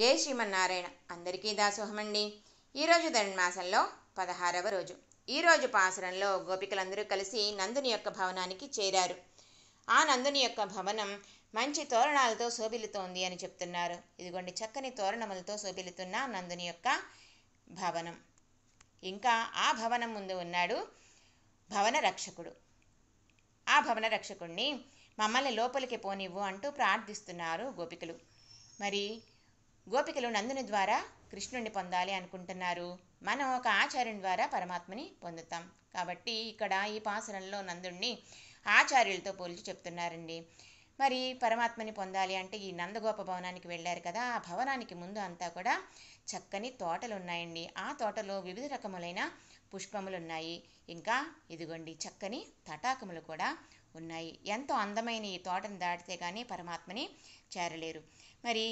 జై శ్రీమన్నారాయణ అందరికీ దాసోహమండి ఈరోజు ధనుర్మాసంలో పదహారవ రోజు ఈరోజు పాసరంలో గోపికలందరూ కలిసి నందుని యొక్క భవనానికి చేరారు ఆ నందుని యొక్క భవనం మంచి తోరణాలతో శోభిల్లుతోంది అని చెప్తున్నారు ఇదిగోండి చక్కని తోరణములతో శోభిల్లుతున్న నందుని యొక్క భవనం ఇంకా ఆ భవనం ముందు ఉన్నాడు భవన రక్షకుడు ఆ భవన రక్షకుడిని మమ్మల్ని లోపలికి పోనివ్వు అంటూ ప్రార్థిస్తున్నారు గోపికలు మరి గోపికలు నందుని ద్వారా కృష్ణుణ్ణి పొందాలి అనుకుంటున్నారు మనం ఒక ఆచార్యుని ద్వారా పరమాత్మని పొందుతాం కాబట్టి ఇక్కడ ఈ పాసనంలో నందుణ్ణి ఆచార్యులతో పోల్చి చెప్తున్నారండి మరి పరమాత్మని పొందాలి అంటే ఈ నందగోప భవనానికి వెళ్ళారు కదా ఆ భవనానికి ముందు అంతా కూడా చక్కని తోటలు ఉన్నాయండి ఆ తోటలో వివిధ రకములైన పుష్పములు ఉన్నాయి ఇంకా ఇదిగోండి చక్కని తటాకములు కూడా ఉన్నాయి ఎంతో అందమైన ఈ తోటను దాటితే కానీ పరమాత్మని చేరలేరు మరి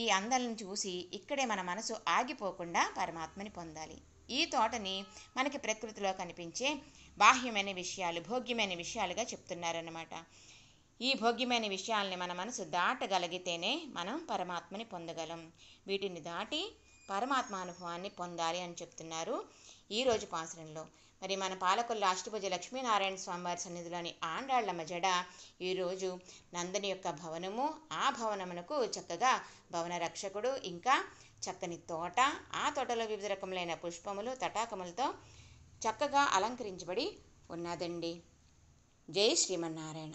ఈ అందాలను చూసి ఇక్కడే మన మనసు ఆగిపోకుండా పరమాత్మని పొందాలి ఈ తోటని మనకి ప్రకృతిలో కనిపించే బాహ్యమైన విషయాలు భోగ్యమైన విషయాలుగా చెప్తున్నారన్నమాట ఈ భోగ్యమైన విషయాల్ని మన మనసు దాటగలిగితేనే మనం పరమాత్మని పొందగలం వీటిని దాటి పరమాత్మ అనుభవాన్ని పొందాలి అని చెప్తున్నారు ఈ రోజు పాసరంలో మరి మన పాలకొల్లు అష్టభుజ లక్ష్మీనారాయణ స్వామివారి సన్నిధిలోని ఆండాళ్లమ్మ జడ ఈరోజు నందని యొక్క భవనము ఆ భవనమునకు చక్కగా భవన రక్షకుడు ఇంకా చక్కని తోట ఆ తోటలో వివిధ రకములైన పుష్పములు తటాకములతో చక్కగా అలంకరించబడి ఉన్నదండి జై శ్రీమన్నారాయణ